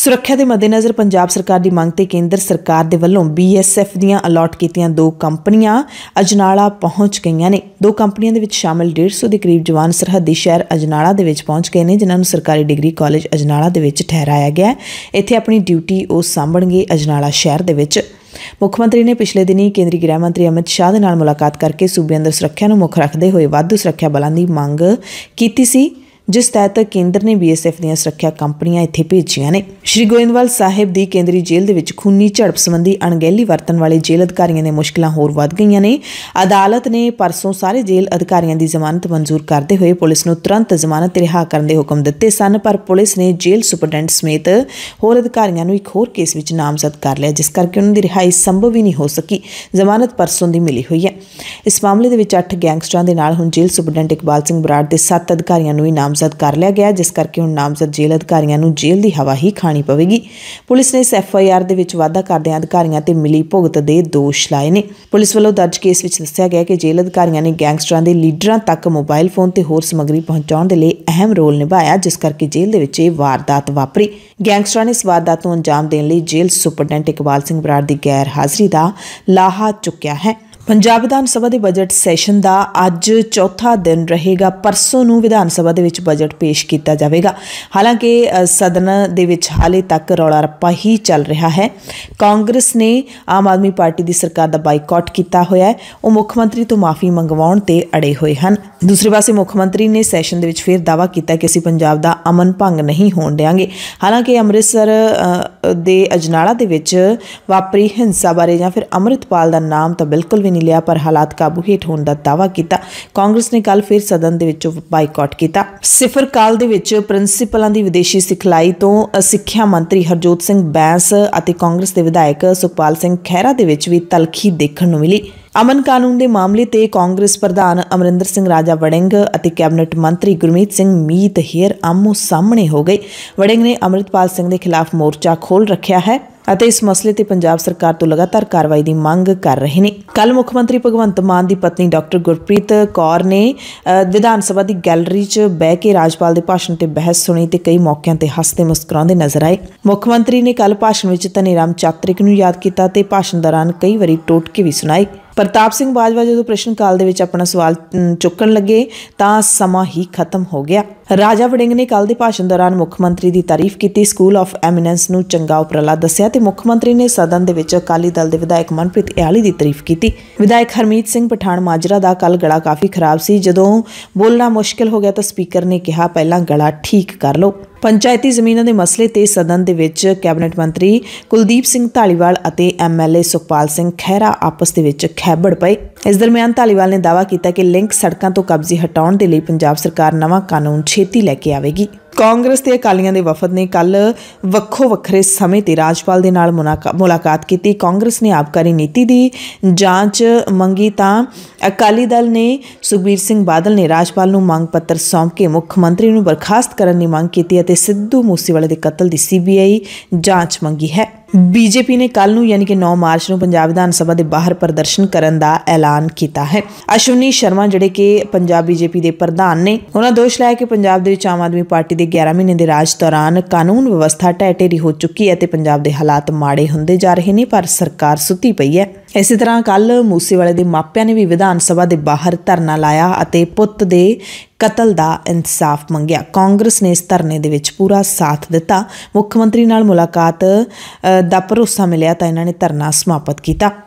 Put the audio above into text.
ਸੁਰੱਖਿਆ ਦੇ ਮੱਦੇਨਜ਼ਰ ਪੰਜਾਬ ਸਰਕਾਰ ਦੀ ਮੰਗ ਤੇ ਕੇਂਦਰ ਸਰਕਾਰ ਦੇ ਵੱਲੋਂ ਬੀਐਸਐਫ ਦੀਆਂ ਅਲਾਟ ਕੀਤੀਆਂ ਦੋ ਕੰਪਨੀਆਂ ਅਜਨਾਲਾ ਪਹੁੰਚ ਗਈਆਂ ਨੇ ਦੋ ਕੰਪਨੀਆਂ ਦੇ ਵਿੱਚ ਸ਼ਾਮਲ 150 ਦੇ ਕਰੀਬ ਜਵਾਨ ਸਰਹੱਦੀ ਸ਼ਹਿਰ ਅਜਨਾਲਾ ਦੇ ਵਿੱਚ ਪਹੁੰਚ ਗਏ ਨੇ ਜਿਨ੍ਹਾਂ ਨੂੰ ਸਰਕਾਰੀ ਡਿਗਰੀ ਕਾਲਜ ਅਜਨਾਲਾ ਦੇ ਵਿੱਚ ਠਹਿਰਾਇਆ ਗਿਆ ਇੱਥੇ ਆਪਣੀ ਡਿਊਟੀ ਉਹ ਸਾਂਭਣਗੇ ਅਜਨਾਲਾ ਸ਼ਹਿਰ ਦੇ ਵਿੱਚ ਮੁੱਖ ਮੰਤਰੀ ਨੇ ਪਿਛਲੇ ਦਿਨੀ ਕੇਂਦਰੀ ਗ੍ਰਹਿ ਮੰਤਰੀ ਅਮਿਤ ਸ਼ਾਹ ਦੇ ਨਾਲ ਮੁਲਾਕਾਤ ਕਰਕੇ ਸੂਬੇ ਅੰਦਰ ਸੁਰੱਖਿਆ ਨੂੰ ਮੁੱਖ ਰੱਖਦੇ ਹੋਏ ਵਾਧੂ ਸੁਰੱਖਿਆ ਬਲਾਂ ਦੀ ਮੰਗ ਕੀਤੀ ਸੀ ਜਿਸ ਤਹਿਤ ਕੇਂਦਰ ਨੇ ਬੀਐਸਐਫ ਦੀਆਂ ਸੁਰੱਖਿਆ ਕੰਪਨੀਆਂ ਇੱਥੇ ਭੇਜੀਆਂ ਨੇ ਸ਼੍ਰੀ ਗੋਇੰਦਵਾਲ ਸਾਹਿਬ ਦੀ ਕੇਂਦਰੀ ਜੇਲ੍ਹ ਦੇ ਵਿੱਚ ਖੂਨੀ ਝੜਪ ਸੰਬੰਧੀ ਅਣਗਹਿਲੀ ਵਰਤਣ ਵਾਲੇ ਜੇਲ੍ਹ ਅਧਿਕਾਰੀਆਂ ਦੇ ਮੁਸ਼ਕਲਾਂ ਹੋਰ ਵੱਧ ਗਈਆਂ ਨੇ ਅਦਾਲਤ ਨੇ ਪਰਸੋਂ ਸਾਰੇ ਜੇਲ੍ਹ ਅਧਿਕਾਰੀਆਂ ਦੀ ਜ਼ਮਾਨਤ ਮਨਜ਼ੂਰ ਕਰਦੇ ਹੋਏ ਪੁਲਿਸ ਨੂੰ ਤੁਰੰਤ ਜ਼ਮਾਨਤ ਰਿਹਾ ਕਰਨ ਦੇ ਹੁਕਮ ਦਿੱਤੇ ਸਨ ਪਰ ਪੁਲਿਸ ਨੇ ਜੇਲ੍ਹ ਸੁਪਰਡੈਂਟ ਸਮੇਤ ਹੋਰ ਅਧਿਕਾਰੀਆਂ ਨੂੰ ਇੱਕ ਹੋਰ ਕੇਸ ਵਿੱਚ ਨਾਮਜ਼ਦ ਕਰ ਲਿਆ ਜਿਸ ਕਰਕੇ ਉਹਨਾਂ ਦੀ ਰਿਹਾਈ ਸੰਭਵ ਹੀ ਨਹੀਂ ਹੋ ਸਕੀ ਜ਼ਮਾਨਤ ਪਰਸੋਂ ਦੀ ਮਿਲੀ ਹੋਈ ਹੈ ਇਸ ਮਾਮਲੇ ਦੇ ਵਿੱਚ 8 ਗੈਂਗਸਟਰਾਂ ਦੇ ਨਾਲ ਹੁਣ ਜੇਲ੍ਹ ਸੁਪਰਡੈਂਟ ਇਕਬਾਲ ਸਿੰਘ ਬਰਾੜ ਦੇ 7 ਅਧਿਕਾਰੀਆਂ ਨੂੰ ਵੀ ਨਾਮਜ਼ਦ ਨਾਮਜ਼ਦ ਕਰ ਲਿਆ ਗਿਆ ਜਿਸ ਕਰਕੇ ਹੁਣ ਨਾਮਜ਼ਦ ਜੇਲ੍ਹ ਅਧਿਕਾਰੀਆਂ ਨੂੰ ਜੇਲ੍ਹ ਦੀ ਹਵਾ ਹੀ ਖਾਣੀ ਪਵੇਗੀ ਪੁਲਿਸ ਨੇ ਇਸ ਐਫਆਈਆਰ ਦੇ ਵਿੱਚ ਵਾਅਦਾ ਕਰਦੇ ਅਧਿਕਾਰੀਆਂ ਤੇ ਮਿਲੀ ਭੁਗਤ ਦੇ ਦੋਸ਼ ਲਾਏ ਨੇ ਪੁਲਿਸ ਵੱਲੋਂ ਦਰਜ ਕੇਸ ਵਿੱਚ ਦੱਸਿਆ ਗਿਆ ਕਿ ਜੇਲ੍ਹ ਅਧਿਕਾਰੀਆਂ ਨੇ ਗੈਂਗਸਟਰਾਂ ਦੇ ਲੀਡਰਾਂ ਤੱਕ ਮੋਬਾਈਲ ਫੋਨ ਤੇ ਹੋਰ ਸਮੱਗਰੀ ਪਹੁੰਚਾਉਣ ਦੇ ਲਈ ਅਹਿਮ ਰੋਲ ਨਿਭਾਇਆ ਜਿਸ ਕਰਕੇ ਜੇਲ੍ਹ ਦੇ ਵਿੱਚ ਇਹ ਵਾਰਦਾਤ ਵਾਪਰੀ ਗੈਂਗਸਟਰਾਂ ਨੇ ਇਸ ਵਾਰਦਾਤ ਨੂੰ ਅੰਜਾਮ ਦੇਣ ਲਈ ਜੇਲ੍ਹ ਸੁਪਰਡੈਂਟ ਇਕਬਾਲ ਸਿੰਘ ਬਰਾੜ ਦੀ ਗੈਰ ਹਾਜ਼ਰੀ ਦਾ ਲਾਹਾ ਚੁੱਕਿਆ ਹੈ ਪੰਜਾਬ ਵਿਧਾਨ ਸਭਾ ਦੇ ਬਜਟ ਸੈਸ਼ਨ ਦਾ ਅੱਜ ਚੌਥਾ ਦਿਨ ਰਹੇਗਾ ਪਰਸੋਂ ਨੂੰ ਵਿਧਾਨ ਸਭਾ ਦੇ ਵਿੱਚ ਬਜਟ ਪੇਸ਼ ਕੀਤਾ ਜਾਵੇਗਾ ਹਾਲਾਂਕਿ ਸਦਨ ਦੇ ਵਿੱਚ ਹਾਲੇ ਤੱਕ ਰੌਲਾ ਰੱਪਾ ਹੀ ਚੱਲ ਰਿਹਾ ਹੈ ਕਾਂਗਰਸ ਨੇ ਆਮ ਆਦਮੀ ਪਾਰਟੀ ਦੀ ਸਰਕਾਰ ਦਾ ਬਾਈਕਾਟ ਕੀਤਾ ਹੋਇਆ ਹੈ ਉਹ ਮੁੱਖ ਮੰਤਰੀ ਤੋਂ ਮਾਫੀ ਮੰਗਵਾਉਣ ਤੇ ਅੜੇ ਹੋਏ ਹਨ ਦੂਸਰੇ ਪਾਸੇ ਮੁੱਖ ਮੰਤਰੀ ਨੇ ਸੈਸ਼ਨ ਦੇ ਵਿੱਚ ਫਿਰ ਦਾਵਾ ਕੀਤਾ ਕਿ ਅਸੀਂ ਪੰਜਾਬ ਦਾ ਅਮਨ ਭੰਗ ਨਹੀਂ ਹੋਣ ਦੇਵਾਂਗੇ ਹਾਲਾਂਕਿ ਅੰਮ੍ਰਿਤਸਰ ਦੇ ਅਜਨਾਲਾ ਦੇ ਵਿੱਚ ਵਾਪਰੀ ਹਿੰਸਾ ਬਾਰੇ ਜਾਂ ਫਿਰ ਅਮਰਿਤਪਾਲ ਦਾ ਨਾਮ ਤਾਂ ਬਿਲਕੁਲ ਵੀ ਨਹੀਂ ਲਿਆ ਪਰ ਹਾਲਾਤ ਕਾਬੂ ਹੇਠ ਹੋਣ ਦਾ ਦਾਵਾ ਕੀਤਾ ਕਾਂਗਰਸ ਨੇ ਕੱਲ ਫਿਰ ਸਦਨ ਦੇ ਵਿੱਚੋਂ ਬਾਈਕਾਟ ਕੀਤਾ ਸਿਫਰ ਕਾਲ ਦੇ ਵਿੱਚ ਪ੍ਰਿੰਸੀਪਲਾਂ ਦੀ ਵਿਦੇਸ਼ੀ ਸਿਖਲਾਈ ਤੋਂ ਸਿੱਖਿਆ ਮੰਤਰੀ ਹਰਜੋਤ ਸਿੰਘ ਬੈਂਸ ਅਤੇ ਕਾਂਗਰਸ ਦੇ ਵਿਧਾਇਕ ਸੁਖਪਾਲ ਸਿੰਘ ਖਹਿਰਾ ਦੇ ਵਿੱਚ ਵੀ ਤਲਖੀ ਦੇਖਣ ਨੂੰ ਮਿਲੀ ਅਮਨ ਕਾਨੂੰਨ ਦੇ ਮਾਮਲੇ ਤੇ ਕਾਂਗਰਸ ਪ੍ਰਧਾਨ ਅਮਰਿੰਦਰ ਸਿੰਘ ਰਾਜਾ ਵੜਿੰਗ ਅਤੇ ਕੈਬਨਿਟ ਮੰਤਰੀ ਗੁਰਮੀਤ ਸਿੰਘ ਮੀਤ ਹੇਰ ਆਮੋ ਸਾਹਮਣੇ ਹੋ ਗਏ ਵੜਿੰਗ ਨੇ ਅਮਰਿਤਪਾਲ ਸਿੰਘ ਦੇ ਖਿਲਾਫ ਮੋਰਚਾ ਖੋਲ ਰੱਖਿਆ ਹੈ ਅਤੇ ਇਸ ਮਸਲੇ ਤੇ ਪੰਜਾਬ ਸਰਕਾਰ ਤੋਂ ਲਗਾਤਾਰ ਕਾਰਵਾਈ ਦੀ ਮੰਗ ਕਰ ਰਹੇ ਨੇ ਕੱਲ ਮੁੱਖ ਮੰਤਰੀ ਭਗਵੰਤ ਮਾਨ ਦੀ ਪਤਨੀ ਡਾਕਟਰ ਗੁਰਪ੍ਰੀਤ ਕੌਰ ਨੇ ਵਿਧਾਨ ਸਭਾ ਦੀ ਗੈਲਰੀ 'ਚ ਬਹਿ ਕੇ ਰਾਜਪਾਲ ਦੇ ਭਾਸ਼ਣ ਤੇ ਬਹਿਸ ਸੁਣੀ ਤੇ ਕਈ ਮੌਕਿਆਂ ਤੇ ਹੱਸਦੇ ਮੁਸਕਰਾਉਂਦੇ ਨਜ਼ਰ ਆਏ ਮੁੱਖ ਮੰਤਰੀ ਨੇ ਕੱਲ ਭਾਸ਼ਣ ਵਿੱਚ ਧਨੀਰਾਮ ਚਾਤ੍ਰਿਕ ਨੂੰ ਯਾਦ ਕੀਤਾ ਤੇ ਭਾਸ਼ਣ ਦੌਰਾਨ ਕਈ ਵਾਰੀ ਟੋਟਕੇ ਵੀ ਸੁਣਾਏ ਪ੍ਰਤਾਪ ਸਿੰਘ ਬਾਜਵਾ ਜਦੋਂ ਪ੍ਰਸ਼ਨ ਕਾਲ ਦੇ ਵਿੱਚ ਆਪਣਾ ਸਵਾਲ ਚੁੱਕਣ ਲੱਗੇ ਤਾਂ ਸਮਾਂ ਹੀ ਖਤਮ ਹੋ ਗਿਆ ਰਾਜਾ ਵੜਿੰਗ ਨੇ ਕੱਲ ਦੇ ਭਾਸ਼ਣ ਦੌਰਾਨ ਮੁੱਖ ਮੰਤਰੀ ਦੀ ਤਾਰੀਫ ਕੀਤੀ ਸਕੂਲ ਆਫ ਐਮੀਨੈਂਸ ਨੂੰ ਚੰਗਾ ਉਪਰਲਾ ਦੱਸਿਆ ਤੇ ਮੁੱਖ ਮੰਤਰੀ ਨੇ ਸਦਨ ਦੇ ਵਿੱਚ ਅਕਾਲੀ ਦਲ ਦੇ ਵਿਧਾਇਕ ਮਨਪ੍ਰੀਤ ਐਲੀ ਦੀ ਤਾਰੀਫ ਕੀਤੀ ਵਿਧਾਇਕ ਹਰਮੀਤ ਸਿੰਘ ਪਠਾਨ ਮਾਜਰਾ ਦਾ ਕੱਲ ਗਲਾ ਕਾਫੀ ਖਰਾਬ ਸੀ ਜਦੋਂ ਬੋਲਣਾ ਮੁਸ਼ਕਲ ਹੋ ਗਿਆ ਤਾਂ ਸਪੀਕਰ ਨੇ ਕਿਹਾ ਪਹਿਲਾਂ ਗਲਾ ਠੀਕ ਕਰ ਲਓ ਪੰਚਾਇਤੀ ਜ਼ਮੀਨਾਂ ਦੇ ਮਸਲੇ ਤੇ ਸਦਨ ਦੇ ਵਿੱਚ ਕੈਬਨਿਟ ਮੰਤਰੀ ਕੁਲਦੀਪ ਸਿੰਘ ਢਾਲੀਵਾਲ ਅਤੇ ਐਮਐਲਏ ਸੁਖਪਾਲ ਸਿੰਘ ਖਹਿਰਾ ਆਪਸ ਦੇ ਵਿੱਚ ਖੈਬੜ ਪਏ ਇਸ ਦਰਮਿਆਨ ਢਾਲੀਵਾਲ ਨੇ ਦਾਅਵਾ ਕੀਤਾ ਕਿ ਲਿੰਕ ਸੜਕਾਂ ਤੋਂ ਕਬਜ਼ੇ ਹਟਾਉਣ ਦੇ ਲਈ ਪੰਜਾਬ ਸਰਕਾਰ ਨਵਾਂ ਕਾਨੂੰਨ ਛੇਤੀ ਲੈ ਕੇ ਆਵੇਗੀ ਕਾਂਗਰਸ ਤੇ ਅਕਾਲੀਆਂ ਦੇ ਵਫਦ ਨੇ ਕੱਲ ਵੱਖੋ ਵੱਖਰੇ ਸਮੇਂ ਤੇ ਰਾਜਪਾਲ ਦੇ ਨਾਲ ਮੁਲਾਕਾਤ ਕੀਤੀ ਕਾਂਗਰਸ ਨੇ ਆਪਕਾਰੀ ਨੀਤੀ ਦੀ ਜਾਂਚ ਮੰਗੀ ਤਾਂ ਅਕਾਲੀ ਦਲ ਨੇ ਸੁਖਬੀਰ ਸਿੰਘ ਬਾਦਲ ਨੇ ਰਾਜਪਾਲ ਨੂੰ ਮੰਗ ਪੱਤਰ ਸੌਂਪ ਕੇ ਮੁੱਖ ਮੰਤਰੀ ਨੂੰ ਬਰਖਾਸਤ ਕਰਨ ਦੀ ਮੰਗ ਕੀਤੀ ਅਤੇ ਸਿੱਧੂ ਮੂਸੇਵਾਲੇ ਦੇ ਕਤਲ ਦੀ ਸੀਬੀਆਈ ਜਾਂਚ ਮੰਗੀ ਹੈ ਬੀਜੇਪੀ ਨੇ ਕੱਲ ਨੂੰ ਯਾਨੀ ਕਿ 9 ਮਾਰਚ ਨੂੰ ਪੰਜਾਬ ਵਿਧਾਨ ਸਭਾ ਦੇ ਬਾਹਰ ਪ੍ਰਦਰਸ਼ਨ ਕਰਨ ਦਾ ਐਲਾਨ ਕੀਤਾ ਹੈ ਅਸ਼ਵਨੀ ਸ਼ਰਮਾ ਜਿਹੜੇ ਕਿ ਪੰਜਾਬ ਬੀਜੇਪੀ ਦੇ ਪ੍ਰਧਾਨ ਨੇ ਉਹਨਾਂ ਦੋਸ਼ ਲਾਇਆ ਕਿ ਪੰਜਾਬ ਦੇ ਵਿੱਚ ਆਮ ਆਦਮੀ ਪਾਰਟੀ ਦੇ 11 ਮਹੀਨੇ ਦੇ ਰਾਜ ਦੌਰਾਨ ਕਾਨੂੰਨ ਵਿਵਸਥਾ ਟੈਟੇਰੀ ਹੋ ਚੁੱਕੀ ਹੈ ਤੇ ਪੰਜਾਬ ਦੇ ਹਾਲਾਤ ਮਾੜੇ ਹੁੰਦੇ ਜਾ ਰਹੇ ਨੇ ਪਰ ਸਰਕਾਰ ਸੁੱਤੀ ਪਈ ਹੈ ਇਸੇ ਤਰ੍ਹਾਂ ਕੱਲ ਮੂਸੇਵਾਲੇ ਦੇ ਮਾਪਿਆਂ ਨੇ ਵੀ ਵਿਧਾਨ ਸਭਾ ਦੇ ਬਾਹਰ ਧਰਨਾ ਲਾਇਆ ਅਤੇ ਪੁੱਤ ਦੇ ਕਤਲ ਦਾ ਇਨਸਾਫ ਮੰਗਿਆ ਕਾਂਗਰਸ ਨੇ ਇਸ ਧਰਨੇ ਦੇ ਵਿੱਚ ਪੂਰਾ ਸਾਥ ਦਿੱਤਾ ਮੁੱਖ ਮੰਤਰੀ ਨਾਲ ਮੁਲਾਕਾਤ ਦਾ ਭਰੋਸਾ ਮਿਲਿਆ ਤਾਂ ਇਹਨਾਂ ਨੇ ਧਰਨਾ ਸਮਾਪਤ ਕੀਤਾ